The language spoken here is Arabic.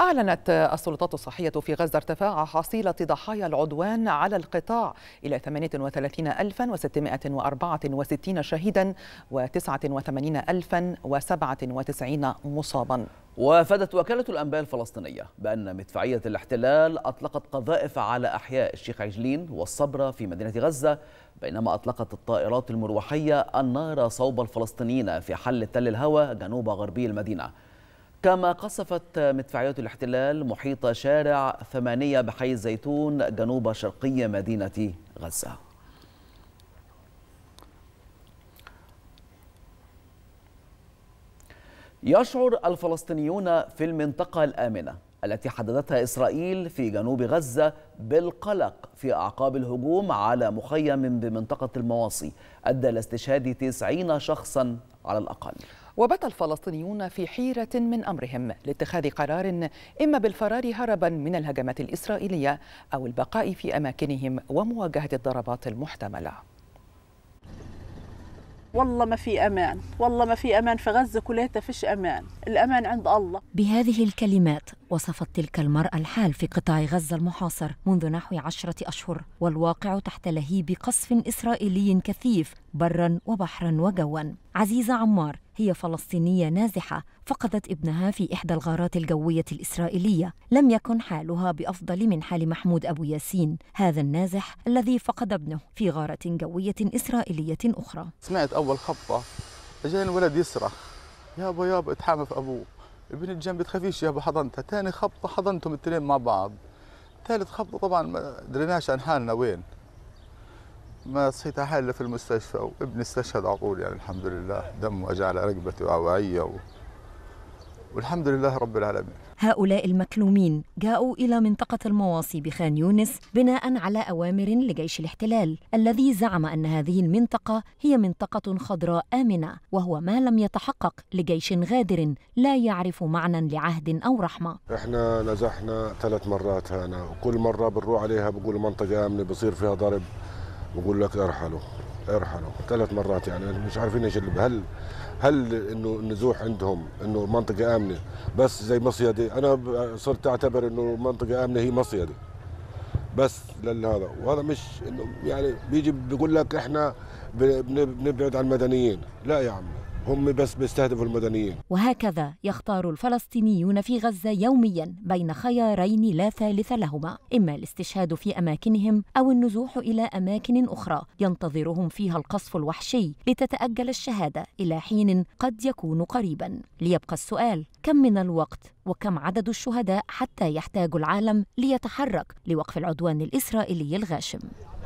أعلنت السلطات الصحية في غزة ارتفاع حصيلة ضحايا العدوان على القطاع إلى 38664 شهيدا و89097 مصابا وافادت وكالة الأنباء الفلسطينية بأن مدفعية الاحتلال أطلقت قذائف على أحياء الشيخ عجلين والصبرة في مدينة غزة بينما أطلقت الطائرات المروحية النار صوب الفلسطينيين في حل تل الهوى جنوب غربي المدينة كما قصفت مدفعيات الاحتلال محيط شارع ثمانية بحي الزيتون جنوب شرقي مدينة غزة يشعر الفلسطينيون في المنطقة الآمنة التي حددتها إسرائيل في جنوب غزة بالقلق في أعقاب الهجوم على مخيم بمنطقة المواصي أدى لاستشهاد 90 شخصا على الأقل وبات الفلسطينيون في حيرة من أمرهم لاتخاذ قرار إما بالفرار هربا من الهجمات الإسرائيلية أو البقاء في أماكنهم ومواجهة الضربات المحتملة والله ما في امان والله ما في امان في غزه كلها فيش امان الامان عند الله بهذه الكلمات وصفت تلك المرأة الحال في قطاع غزة المحاصر منذ نحو عشرة أشهر والواقع تحت لهيب قصف إسرائيلي كثيف برا وبحرا وجوا عزيزة عمار هي فلسطينية نازحة فقدت ابنها في إحدى الغارات الجوية الإسرائيلية لم يكن حالها بأفضل من حال محمود أبو ياسين هذا النازح الذي فقد ابنه في غارة جوية إسرائيلية أخرى سمعت أول خبطة جاي الولد يصرخ يابا يابا اتحامف أبوه ابن الجنب تخافيش يابا حضنتها ثاني خبطة حضنتهم التنين مع بعض ثالث خبطة طبعا ما دريناش عن حالنا وين ما صحيت حاله الا في المستشفى وابني استشهد على طول يعني الحمد لله دم وجع على رقبتي وعوائية و... والحمد لله رب العالمين هؤلاء المكلومين جاءوا إلى منطقة المواصي بخان يونس بناء على أوامر لجيش الاحتلال الذي زعم أن هذه المنطقة هي منطقة خضراء آمنة وهو ما لم يتحقق لجيش غادر لا يعرف معنى لعهد أو رحمة احنا نزحنا ثلاث مرات هنا وكل مرة بنروح عليها بقول منطقة آمنة بصير فيها ضرب بقول لك ارحلوا ارحلوا ثلاث مرات يعني مش عارفين ايش اللي هل هل انه النزوح عندهم انه منطقه امنه بس زي مصيده انا صرت اعتبر انه منطقه امنه هي مصيده بس لهذا وهذا مش انه يعني بيجي بيقول لك احنا بنبعد عن المدنيين لا يا عمي هم بس بيستهدفوا المدنيين وهكذا يختار الفلسطينيون في غزة يوميا بين خيارين لا ثالث لهما إما الاستشهاد في أماكنهم أو النزوح إلى أماكن أخرى ينتظرهم فيها القصف الوحشي لتتأجل الشهادة إلى حين قد يكون قريبا ليبقى السؤال كم من الوقت وكم عدد الشهداء حتى يحتاج العالم ليتحرك لوقف العدوان الإسرائيلي الغاشم